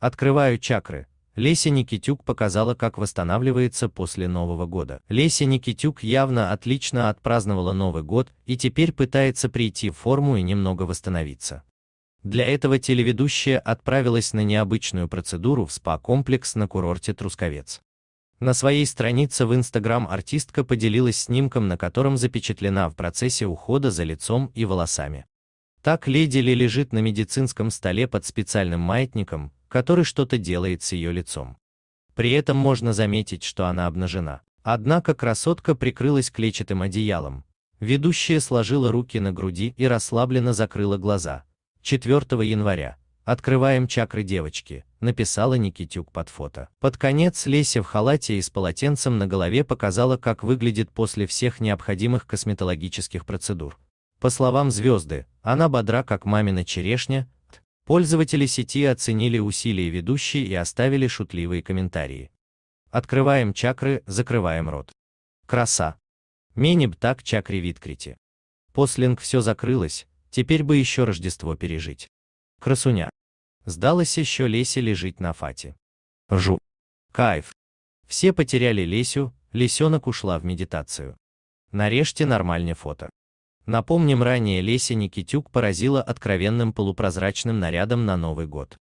Открываю чакры. Леся Никитюк показала, как восстанавливается после Нового года. Леся Никитюк явно отлично отпраздновала Новый год и теперь пытается прийти в форму и немного восстановиться. Для этого телеведущая отправилась на необычную процедуру в спа-комплекс на курорте Трусковец. На своей странице в Инстаграм артистка поделилась снимком, на котором запечатлена в процессе ухода за лицом и волосами. Так леди Ли лежит на медицинском столе под специальным маятником, который что-то делает с ее лицом. При этом можно заметить, что она обнажена. Однако красотка прикрылась клетчатым одеялом. Ведущая сложила руки на груди и расслабленно закрыла глаза. 4 января. Открываем чакры девочки, написала Никитюк под фото. Под конец Леся в халате и с полотенцем на голове показала, как выглядит после всех необходимых косметологических процедур. По словам звезды, она бодра как мамина черешня, Пользователи сети оценили усилия ведущей и оставили шутливые комментарии. Открываем чакры, закрываем рот. Краса. Менеб так чакре Виткрити. Послинг все закрылось, теперь бы еще Рождество пережить. Красуня. Сдалась еще Лесе лежить на фате. Жу. Кайф. Все потеряли Лесю, Лисенок ушла в медитацию. Нарежьте нормальне фото. Напомним, ранее Леся Никитюк поразила откровенным полупрозрачным нарядом на Новый год.